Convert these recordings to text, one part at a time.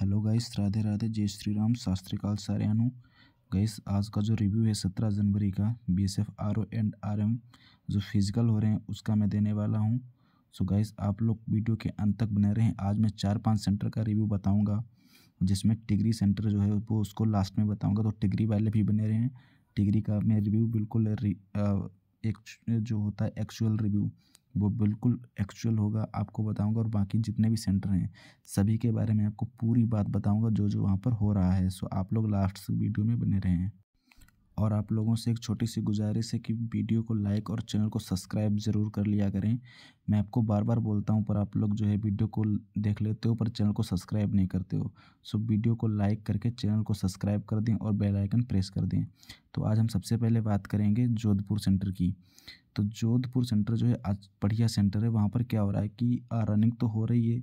hello guys Radhe Radhe जय श्री राम शास्त्रीकाल सारे अनु guys आज का जो रिव्यू है सत्रह जनवरी का B S F R O and R M जो फिजिकल हो रहे हैं उसका मैं देने वाला हूं सो so गाइस आप लोग वीडियो के अंत तक बने रहें आज मैं चार पांच सेंटर का रिव्यू बताऊँगा जिसमें टिगरी सेंटर जो है वो उसको लास्ट में बताऊँगा तो टिगरी वाले भी बने रहें टिगरी का मैं रिव्यू बिल्कुल एक जो होता है एक्चुअल रिव्यू वो बिल्कुल एक्चुअल होगा आपको बताऊंगा और बाकी जितने भी सेंटर हैं सभी के बारे में आपको पूरी बात बताऊंगा जो जो वहाँ पर हो रहा है सो आप लोग लास्ट वीडियो में बने रहें और आप लोगों से एक छोटी सी गुजारिश है कि वीडियो को लाइक और चैनल को सब्सक्राइब ज़रूर कर लिया करें मैं आपको बार बार बोलता हूं पर आप लोग जो है वीडियो को देख लेते हो पर चैनल को सब्सक्राइब नहीं करते हो सो वीडियो को लाइक करके चैनल को सब्सक्राइब कर दें और बेल आइकन प्रेस कर दें तो आज हम सबसे पहले बात करेंगे जोधपुर सेंटर की तो जोधपुर सेंटर जो है आज बढ़िया सेंटर है वहाँ पर क्या हो रहा है कि रनिंग तो हो रही है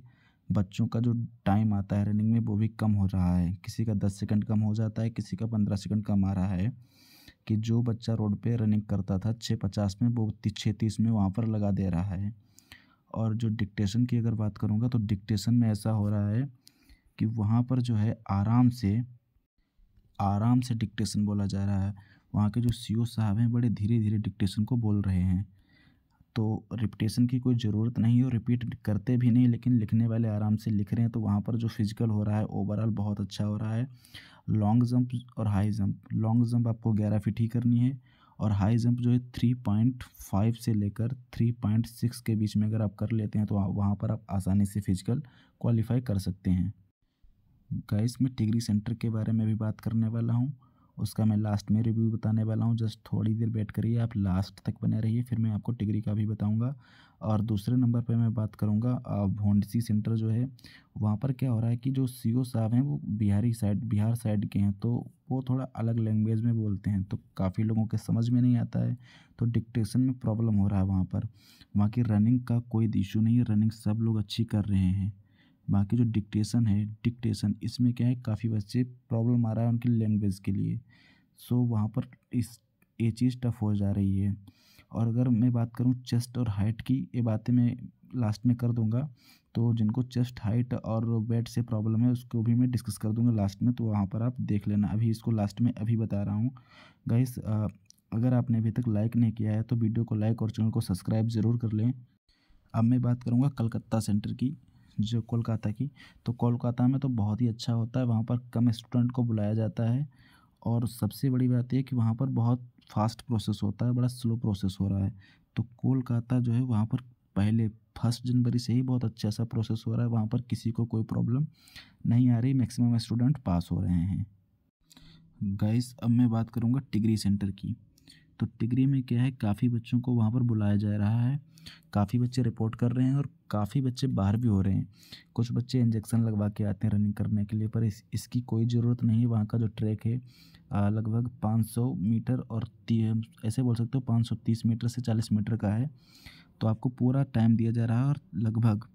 बच्चों का जो टाइम आता है रनिंग में वो भी कम हो रहा है किसी का दस सेकंड कम हो जाता है किसी का पंद्रह सेकंड कम आ रहा है कि जो बच्चा रोड पे रनिंग करता था छः पचास में वो छः तीस में वहाँ पर लगा दे रहा है और जो डिक्टेशन की अगर बात करूँगा तो डिक्टेशन में ऐसा हो रहा है कि वहाँ पर जो है आराम से आराम से डिक्टेशन बोला जा रहा है वहाँ के जो सी साहब हैं बड़े धीरे धीरे डिक्टेशन को बोल रहे हैं तो रिपीटेशन की कोई ज़रूरत नहीं है और रिपीट करते भी नहीं लेकिन लिखने वाले आराम से लिख रहे हैं तो वहाँ पर जो फिजिकल हो रहा है ओवरऑल बहुत अच्छा हो रहा है लॉन्ग जंप और हाई जंप लॉन्ग जंप आपको ग्यारह फीट ही करनी है और हाई जंप जो है थ्री पॉइंट फाइव से लेकर थ्री पॉइंट सिक्स के बीच में अगर आप कर लेते हैं तो वहाँ पर आप आसानी से फिजिकल क्वालिफाई कर सकते हैं गाइस मैं डिग्री सेंटर के बारे में भी बात करने वाला हूँ उसका मैं लास्ट में रिव्यू बताने वाला हूँ जस्ट थोड़ी देर वेट करिए आप लास्ट तक बने रहिए फिर मैं आपको डिग्री का भी बताऊँगा और दूसरे नंबर पर मैं बात करूँगा भोंडसी सेंटर जो है वहाँ पर क्या हो रहा है कि जो सी साहब हैं वो बिहारी साइड बिहार साइड के हैं तो वो थोड़ा अलग लैंग्वेज में बोलते हैं तो काफ़ी लोगों के समझ में नहीं आता है तो डिक्टेशन में प्रॉब्लम हो रहा है वहाँ पर वहाँ की रनिंग का कोई इशू नहीं है रनिंग सब लोग अच्छी कर रहे हैं बाकी जो डिक्टेशन है डिक्टेशन इसमें क्या है काफ़ी बच्चे प्रॉब्लम आ रहा है उनकी लैंग्वेज के लिए सो so, वहाँ पर इस ये चीज़ टफ हो जा रही है और अगर मैं बात करूँ चेस्ट और हाइट की ये बातें मैं लास्ट में कर दूँगा तो जिनको चेस्ट हाइट और वेट से प्रॉब्लम है उसको भी मैं डिस्कस कर दूँगा लास्ट में तो वहाँ पर आप देख लेना अभी इसको लास्ट में अभी बता रहा हूँ गाइस अगर आपने अभी तक लाइक नहीं किया है तो वीडियो को लाइक और चैनल को सब्सक्राइब ज़रूर कर लें अब मैं बात करूँगा कलकत्ता सेंटर की जो कोलकाता की तो कोलकाता में तो बहुत ही अच्छा होता है वहाँ पर कम स्टूडेंट को बुलाया जाता है और सबसे बड़ी बात यह कि वहाँ पर बहुत फास्ट प्रोसेस होता है बड़ा स्लो प्रोसेस हो रहा है तो कोलकाता जो है वहाँ पर पहले फर्स्ट जनवरी से ही बहुत अच्छा सा प्रोसेस हो रहा है वहाँ पर किसी को कोई प्रॉब्लम नहीं आ रही मैक्सिमम स्टूडेंट पास हो रहे हैं गाइस अब मैं बात करूँगा डिग्री सेंटर की तो टिगरी में क्या है काफ़ी बच्चों को वहाँ पर बुलाया जा रहा है काफ़ी बच्चे रिपोर्ट कर रहे हैं और काफ़ी बच्चे बाहर भी हो रहे हैं कुछ बच्चे इंजेक्शन लगवा के आते हैं रनिंग करने के लिए पर इस इसकी कोई ज़रूरत नहीं है वहाँ का जो ट्रैक है लगभग 500 मीटर और ऐसे बोल सकते हो 530 मीटर से 40 मीटर का है तो आपको पूरा टाइम दिया जा रहा है और लगभग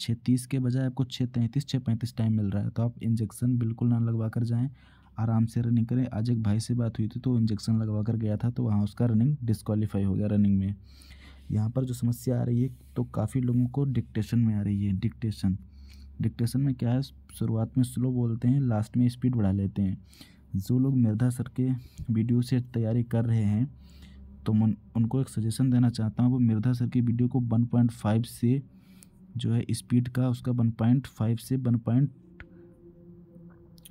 छः तीस के बजाय आपको छः तैंतीस छः पैंतीस टाइम मिल रहा है तो आप इंजेक्शन बिल्कुल ना लगवा कर जाएँ आराम से रनिंग करें आज एक भाई से बात हुई थी तो इंजेक्शन लगवा कर गया था तो वहाँ उसका रनिंग डिस्कवालीफाई हो गया रनिंग में यहाँ पर जो समस्या आ रही है तो काफ़ी लोगों को डिक्टेशन में आ रही है डिक्टेशन डिक्टेशन में क्या है शुरुआत में स्लो बोलते हैं लास्ट में स्पीड बढ़ा लेते हैं जो लोग मिर्धा सर के वीडियो से तैयारी कर रहे हैं तो मन उनको एक सजेशन देना चाहता हूँ वो मिर्धा सर की वीडियो को 1.5 से जो है स्पीड का उसका 1.5 से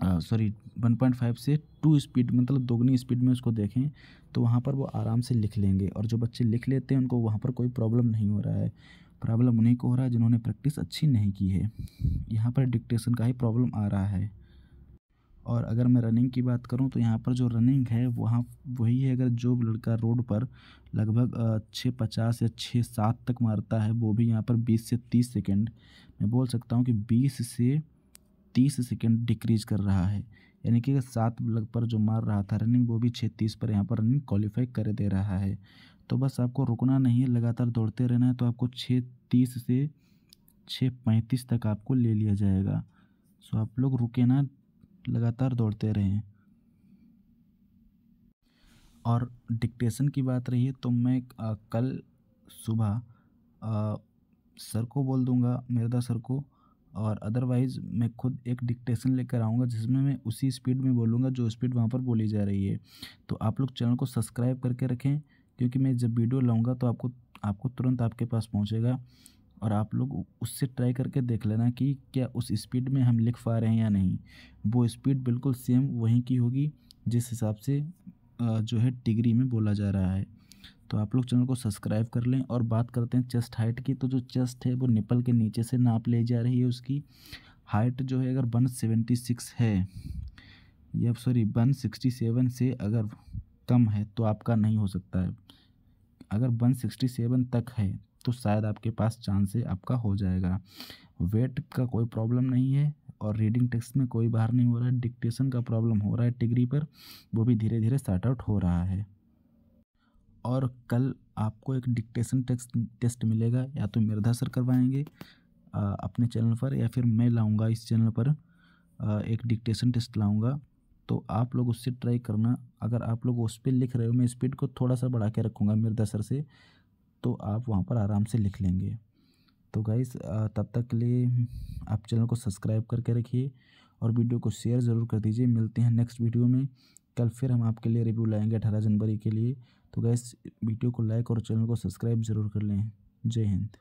सॉरी वन पॉइंट फाइव से टू स्पीड मतलब दोगुनी स्पीड में उसको देखें तो वहाँ पर वो आराम से लिख लेंगे और जो बच्चे लिख लेते हैं उनको वहाँ पर कोई प्रॉब्लम नहीं हो रहा है प्रॉब्लम उन्हीं को हो रहा है जिन्होंने प्रैक्टिस अच्छी नहीं की है यहाँ पर डिक्टेशन का ही प्रॉब्लम आ रहा है और अगर मैं रनिंग की बात करूँ तो यहाँ पर जो रनिंग है वहाँ वही है अगर जो लड़का रोड पर लगभग छः पचास या छः सात तक मारता है वो भी यहाँ पर बीस से तीस सेकेंड मैं बोल सकता हूँ कि बीस से तीस सेकेंड डिक्रीज कर रहा है यानी कि सात लग पर जो मार रहा था रनिंग वो भी छः तीस पर यहाँ पर रनिंग क्वालिफाई कर दे रहा है तो बस आपको रुकना नहीं है लगातार दौड़ते रहना है तो आपको छः तीस से छः पैंतीस तक आपको ले लिया जाएगा सो आप लोग रुके ना लगातार दौड़ते रहें और डिक्टेशन की बात रही है तो मैं आ, कल सुबह सर को बोल दूंगा मिर्दा सर को और अदरवाइज़ मैं खुद एक डिक्टेशन लेकर आऊँगा जिसमें मैं उसी स्पीड में बोलूँगा जो स्पीड वहाँ पर बोली जा रही है तो आप लोग चैनल को सब्सक्राइब करके रखें क्योंकि मैं जब वीडियो लाऊँगा तो आपको आपको तुरंत आपके पास पहुँचेगा और आप लोग उससे ट्राई करके देख लेना कि क्या उस स्पीड में हम लिख पा रहे हैं या नहीं वो स्पीड बिल्कुल सेम वहीं की होगी जिस हिसाब से जो है डिग्री में बोला जा रहा है तो आप लोग चैनल को सब्सक्राइब कर लें और बात करते हैं चेस्ट हाइट की तो जो चेस्ट है वो निपल के नीचे से नाप ले जा रही है उसकी हाइट जो है अगर वन सेवेंटी सिक्स है या सॉरी वन सिक्सटी सेवन से अगर कम है तो आपका नहीं हो सकता है अगर वन सिक्सटी सेवन तक है तो शायद आपके पास चांस है आपका हो जाएगा वेट का कोई प्रॉब्लम नहीं है और रीडिंग टेक्स्ट में कोई बाहर नहीं हो रहा है डिक्टेशन का प्रॉब्लम हो रहा है डिग्री पर वो भी धीरे धीरे सार्ट आउट हो रहा है और कल आपको एक डिक्टेशन टेस्ट टेस्ट मिलेगा या तो मिर्धा सर करवाएंगे अपने चैनल पर या फिर मैं लाऊंगा इस चैनल पर एक डिक्टेशन टेस्ट लाऊंगा तो आप लोग उससे ट्राई करना अगर आप लोग उस पर लिख रहे हो मैं स्पीड को थोड़ा सा बढ़ा के रखूँगा मिर्धा सर से तो आप वहाँ पर आराम से लिख लेंगे तो गाइस तब तक के लिए आप चैनल को सब्सक्राइब करके रखिए और वीडियो को शेयर ज़रूर कर दीजिए मिलते हैं नेक्स्ट वीडियो में कल फिर हम आपके लिए रिव्यू लाएंगे अठारह जनवरी के लिए तो गैस वीडियो को लाइक और चैनल को सब्सक्राइब जरूर कर लें जय हिंद